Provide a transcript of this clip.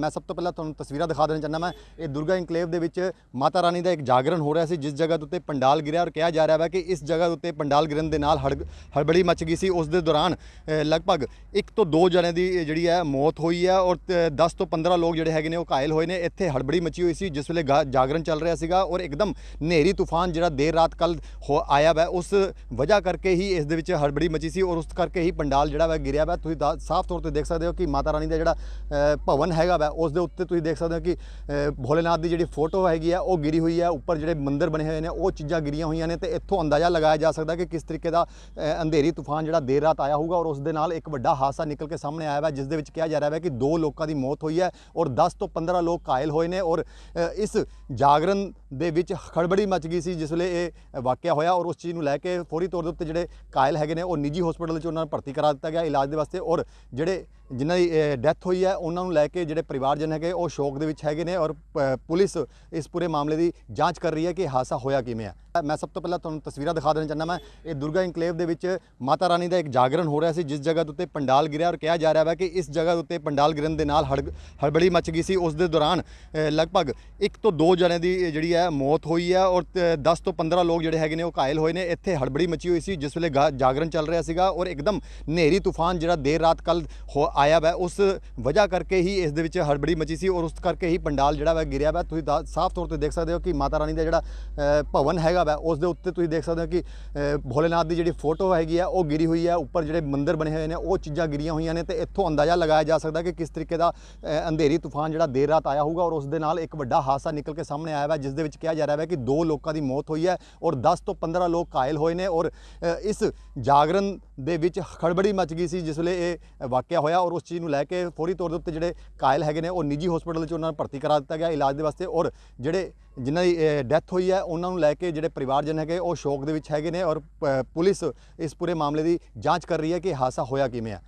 ਮੈਂ ਸਭ ਤੋਂ ਪਹਿਲਾਂ ਤੁਹਾਨੂੰ ਤਸਵੀਰਾਂ ਦਿਖਾ ਦੇਣਾ ਚਾਹੁੰਦਾ ਮੈਂ ਇਹ ਦੁਰਗਾ ਇਨਕਲੇਵ ਦੇ ਵਿੱਚ ਮਾਤਾ ਰਾਣੀ ਦਾ ਇੱਕ ਜਾਗਰਣ ਹੋ ਰਿਹਾ ਸੀ ਜਿਸ ਜਗ੍ਹਾ ਉੱਤੇ ਪੰਡਾਲ ਗਿਰਿਆ ਔਰ ਕਿਹਾ ਜਾ ਰਿਹਾ ਹੈ ਕਿ ਇਸ ਜਗ੍ਹਾ ਉੱਤੇ ਪੰਡਾਲ ਗਿਰਨ ਦੇ ਨਾਲ ਹੜਬੜੀ ਮਚ ਗਈ ਸੀ ਉਸ ਦੇ ਦੌਰਾਨ ਲਗਭਗ ਇੱਕ ਤੋਂ ਦੋ ਜਣੇ ਦੀ ਜਿਹੜੀ ਹੈ ਮੌਤ ਹੋਈ ਹੈ ਔਰ 10 ਤੋਂ 15 ਲੋਕ ਜਿਹੜੇ ਹੈਗੇ ਨੇ ਉਹ ਘਾਇਲ ਹੋਏ ਨੇ ਇੱਥੇ ਹੜਬੜੀ ਮਚੀ ਹੋਈ ਸੀ ਜਿਸ ਵੇਲੇ ਜਾਗਰਣ ਚੱਲ ਰਿਹਾ ਸੀਗਾ ਔਰ ਇੱਕਦਮ ਨੇਰੀ ਤੂਫਾਨ ਜਿਹੜਾ ਦੇਰ ਰਾਤ ਕੱਲ ਆਇਆ ਹੈ ਉਸ ਵਜ੍ਹਾ ਕਰਕੇ ਹੀ ਇਸ ਦੇ ਵਿੱਚ ਹੜਬੜੀ ਮਚੀ ਸੀ ਔਰ ਉਸ ਕਰਕੇ ਹੀ ਪੰਡਾਲ ਜਿਹੜਾ ਹੈ ਗਿਰਿਆ ਹੈ ਤੁਸੀਂ ਸਾਫ਼ ਤੌਰ ਤੇ ਦੇਖ ਸਕਦੇ ਹੋ ਕਿ ਮਾਤਾ ਰਾਣੀ ਦਾ ਜਿਹੜਾ ਭਵਨ ਹੈ ਜਗ੍ਹਾ ਹੈ ਉਸ ਦੇ ਉੱਤੇ ਤੁਸੀਂ ਦੇਖ ਸਕਦੇ ਹੋ ਕਿ ਭੋਲੇਨਾਥ ਦੀ ਜਿਹੜੀ ਫੋਟੋ ਹੈਗੀ ਆ ਉਹ ਗਿਰੀ ਹੋਈ ਆ ਉੱਪਰ ਜਿਹੜੇ ਮੰਦਿਰ ਬਣੇ ਹੋਏ ਨੇ ਉਹ ਚੀਜ਼ਾਂ ਗਿਰੀਆਂ ਹੋਈਆਂ ਨੇ ਤੇ ਇੱਥੋਂ ਅੰਦਾਜ਼ਾ ਲਗਾਇਆ ਜਾ ਸਕਦਾ ਕਿ ਕਿਸ ਤਰੀਕੇ ਦਾ ਅੰਧੇਰੀ ਤੂਫਾਨ ਜਿਹੜਾ ਦੇਰ ਰਾਤ ਆਇਆ ਹੋਊਗਾ ਔਰ ਉਸ ਦੇ ਨਾਲ ਇੱਕ ਵੱਡਾ ਹਾਦਸਾ ਨਿਕਲ ਕੇ ਸਾਹਮਣੇ ਆਇਆ ਹੈ ਜਿਸ ਦੇ ਵਿੱਚ ਕਿਹਾ ਜਾ ਰਿਹਾ ਹੈ ਕਿ ਦੋ ਲੋਕਾਂ ਦੀ ਮੌਤ ਹੋਈ ਹੈ ਔਰ 10 ਤੋਂ 15 ਲੋਕ ਕਾਇਲ ਹੋਏ ਨੇ ਔਰ ਇਸ ਜਾਗਰਨ ਦੇ ਵਿੱਚ ਖੜਬੜੀ ਮਚ ਗਈ ਸੀ ਜਿਸ ਵੇਲੇ ਇਹ ਵਾਕਿਆ ਹੋਇਆ ਔਰ ਉਸ ਚੀਜ਼ ਨੂੰ ਲੈ ਕੇ ਫੌਰੀ ਤੌਰ ਦੇ ਉੱਤੇ ਜਿਹੜੇ ਕਾਇਲ ਹੈਗੇ ਨੇ ਉਹ ਨਿੱਜੀ ਹਸਪਤਾਲ 'ਚ ਉਹਨਾਂ ਨੂੰ ਭਰਤੀ ਕਰਾ ਦਿੱਤਾ ਗਿਆ ਇਲਾਜ ਦੇ ਵਾਸਤੇ ਔਰ ਜਿਹੜੇ ਜਿਨ੍ਹਾਂ ਦੀ ਡੈਥ ਹੋਈ ਹੈ ਉਹਨਾਂ ਨੂੰ ਲੈ ਕੇ ਜਿਹੜੇ ਪਰਿਵਾਰਜਨ ਹੈਗੇ ਉਹ ਸ਼ੋਕ ਦੇ ਵਿੱਚ ਹੈਗੇ ਨੇ ਔਰ ਪੁਲਿਸ ਇਸ ਪੂਰੇ ਮਾਮਲੇ ਦੀ ਜਾਂਚ ਕਰ ਰਹੀ ਹੈ ਕਿ ਹਾਸਾ ਹੋਇਆ ਕਿਵੇਂ ਹੈ ਮੈਂ ਸਭ ਤੋਂ ਪਹਿਲਾਂ ਤੁਹਾਨੂੰ ਤਸਵੀਰਾਂ ਦਿਖਾ ਦੇਣਾ ਚਾਹੁੰਦਾ ਮੈਂ ਇਹ ਦੁਰਗਾ ਇਨਕਲੇਵ ਦੇ ਵਿੱਚ ਮਾਤਾ ਰਾਣੀ ਦਾ ਇੱਕ ਜਾਗਰਣ ਹੋ ਰਿਹਾ ਸੀ ਜਿਸ ਜਗ੍ਹਾ ਉੱਤੇ ਪੰਡਾਲ ਗਿਰਿਆ ਔਰ ਕਿਹਾ ਜਾ ਰਿਹਾ ਹੈ ਕਿ ਇਸ ਜਗ੍ਹਾ ਉੱਤੇ ਪੰਡਾਲ ਗਿਰਨ ਦੇ ਨਾਲ ਹੜਬੜੀ ਮਚ ਗਈ ਸੀ ਉਸ ਦੇ ਦੌਰਾਨ ਲਗਭਗ ਇੱਕ ਤੋਂ ਦੋ ਜਣੇ ਦੀ ਜਿਹੜੀ ਹੈ ਮੌਤ ਹੋਈ ਹੈ ਔਰ 10 ਤੋਂ 15 ਲੋਕ ਜਿਹੜੇ ਹੈਗੇ ਨੇ ਉਹ ਘਾਇਲ ਹੋਏ ਨੇ ਇੱਥੇ ਹੜਬੜੀ ਮਚੀ ਹੋਈ ਸੀ ਜਿਸ ਵੇਲੇ ਜਾਗਰਣ ਚੱਲ ਰਿਹਾ ਸੀਗਾ ਔਰ ਇੱਕਦਮ ਹਨੇਰੀ ਤੂਫਾਨ ਜਿਹੜਾ ਦੇਰ ਰਾਤ ਕੱਲ ਆਇਆ ਹੈ ਉਸ ਵਜ੍ਹਾ ਕਰਕੇ ਹੀ ਇਸ ਦੇ ਵਿੱਚ ਹੜਬੜੀ ਮਚੀ ਸੀ ਔਰ ਉਸ ਕਰਕੇ ਹੀ ਪੰਡਾਲ ਜਿਹੜਾ ਵਾ ਗਿਰਿਆ ਵਾ ਤੁਸੀਂ ਸਾਫ਼ ਤੌਰ ਤੇ ਦੇਖ ਸਕਦੇ ਹੋ ਕਿ ਮਾਤਾ ਰਾਣੀ ਦਾ ਜਿਹੜਾ ਭਵਨ ਹੈਗਾ ਸਾਹਿਬ ਹੈ ਉਸ ਦੇ ਉੱਤੇ ਤੁਸੀਂ ਦੇਖ ਸਕਦੇ ਹੋ ਕਿ ਭੋਲੇਨਾਥ ਦੀ ਜਿਹੜੀ ਫੋਟੋ ਹੈਗੀ ਆ ਉਹ ਗਿਰੀ ਹੋਈ ਹੈ ਉੱਪਰ ਜਿਹੜੇ ਮੰਦਿਰ ਬਣੇ ਹੋਏ ਨੇ ਉਹ ਚੀਜ਼ਾਂ ਗਿਰੀਆਂ ਹੋਈਆਂ ਨੇ ਤੇ ਇੱਥੋਂ ਅੰਦਾਜ਼ਾ ਲਗਾਇਆ ਜਾ ਸਕਦਾ ਕਿ ਕਿਸ ਤਰੀਕੇ ਦਾ ਅੰਧੇਰੀ ਤੂਫਾਨ ਜਿਹੜਾ ਦੇਰ ਰਾਤ ਆਇਆ ਹੋਊਗਾ ਔਰ ਉਸ ਦੇ ਨਾਲ ਇੱਕ ਵੱਡਾ ਹਾਦਸਾ ਨਿਕਲ ਕੇ ਸਾਹਮਣੇ ਆਇਆ ਹੈ ਜਿਸ ਦੇ ਵਿੱਚ ਕਿਹਾ ਜਾ ਰਿਹਾ ਹੈ ਕਿ ਦੋ ਲੋਕਾਂ ਦੀ ਮੌਤ ਹੋਈ ਹੈ ਔਰ 10 ਤੋਂ 15 ਲੋਕ ਘਾਇਲ ਹੋਏ ਨੇ ਔਰ ਇਸ ਜਾਗਰਨ ਦੇ ਵਿੱਚ ਖੜਬੜੀ ਮਚ ਗਈ ਸੀ ਜਿਸ ਵੇਲੇ ਇਹ ਵਾਕਿਆ ਹੋਇਆ ਔਰ ਉਸ ਚੀਜ਼ ਨੂੰ ਲੈ ਕੇ ਫੌਰੀ ਤੌਰ ਦੇ ਉੱਤੇ ਜਿਹੜੇ ਕਾਇਲ ਹੈਗੇ ਨੇ ਉਹ ਨਿੱਜੀ ਹਸਪਤਾਲ ਵਿੱਚ ਉਹਨਾਂ ਨੂੰ ਭਰਤੀ ਕਰਾ ਦਿੱਤਾ ਗਿਆ ਇਲਾਜ ਦੇ ਵਾਸਤੇ ਔਰ ਜਿਹੜੇ ਜਿਨ੍ਹਾਂ ਦੀ ਡੈਥ ਹੋਈ ਹੈ ਉਹਨਾਂ ਨੂੰ ਲੈ ਕੇ ਜਿਹੜੇ ਪਰਿਵਾਰਜਨ ਹੈਗੇ ਉਹ ਸ਼ੋਕ ਦੇ ਵਿੱਚ ਹੈਗੇ ਨੇ ਔਰ ਪੁਲਿਸ ਇਸ ਪੂਰੇ ਮਾਮਲੇ ਦੀ ਜਾਂਚ ਕਰ ਰਹੀ ਹੈ ਕਿ ਹਾਦਸਾ ਹੋਇਆ ਕਿਵੇਂ ਹੈ